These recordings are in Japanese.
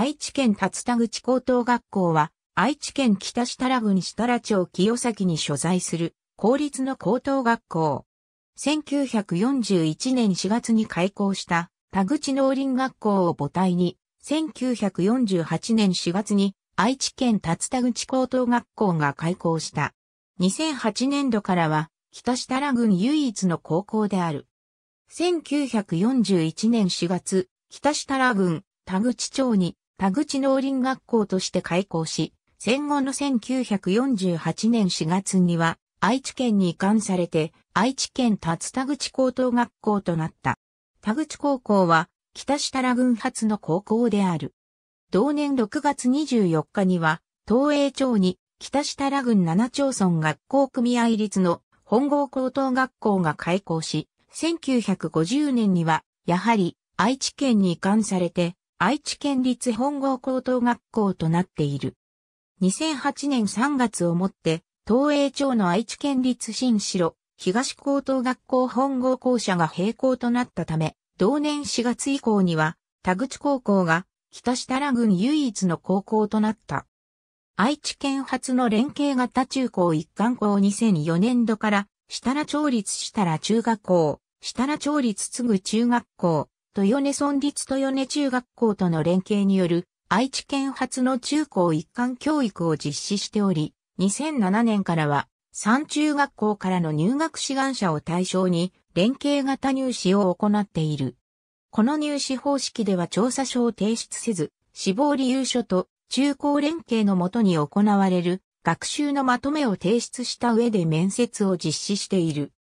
愛知県竜田口高等学校は、愛知県北設楽郡設楽町清崎に所在する公立の高等学校。1941年4月に開校した田口農林学校を母体に、1948年4月に愛知県竜田口高等学校が開校した。2008年度からは北設楽郡唯一の高校である。1941年4月、北設楽郡田口町に田口農林学校として開校し、戦後の1948年4月には愛知県に移管されて愛知県立田口高等学校となった。田口高校は北設楽郡発の高校である。同年6月24日には東栄町に北設楽郡七町村学校組合立の本郷高等学校が開校し、1950年にはやはり愛知県に移管されて愛知県立本郷高等学校となっている。2008年3月をもって、東映町の愛知県立新城、東高等学校本郷校舎が閉校となったため、同年4月以降には、田口高校が北設楽郡唯一の高校となった。愛知県初の連携型中高一貫校2004年度から、設楽町立設楽中学校、設楽町立次ぐ中学校、豊根村立豊根中学校との連携による愛知県発の中高一貫教育を実施しており、2007年からは三中学校からの入学志願者を対象に連携型入試を行っている。この入試方式では調査書を提出せず、志望理由書と中高連携のもとに行われる学習のまとめを提出した上で面接を実施している。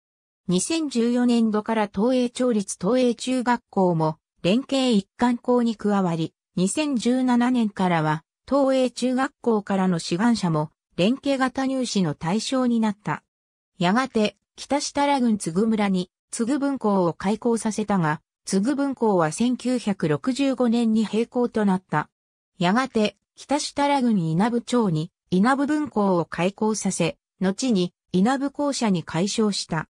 2014年度から東映町立東映中学校も連携一貫校に加わり、2017年からは東映中学校からの志願者も連携型入試の対象になった。やがて北設楽郡津具村に津具分校を開校させたが、津具分校は1965年に閉校となった。やがて北設楽郡稲部町に稲部分校を開校させ、後に稲部校舎に解消した。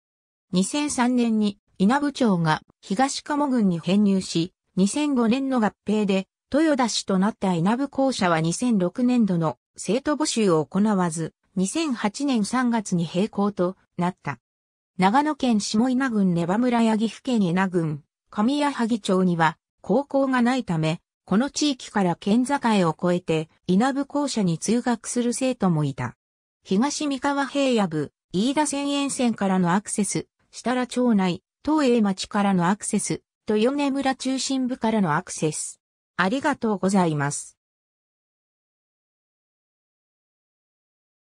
2003年に稲部町が東鴨郡に編入し、2005年の合併で豊田市となった稲部校舎は2006年度の生徒募集を行わず、2008年3月に閉校となった。長野県下稲郡根場村や岐阜県稲郡、上谷萩町には高校がないため、この地域から県境を越えて稲部校舎に通学する生徒もいた。東三河平野部、飯田線沿線からのアクセス、設楽町内、東栄町からのアクセス、豊根村中心部からのアクセス。ありがとうございます。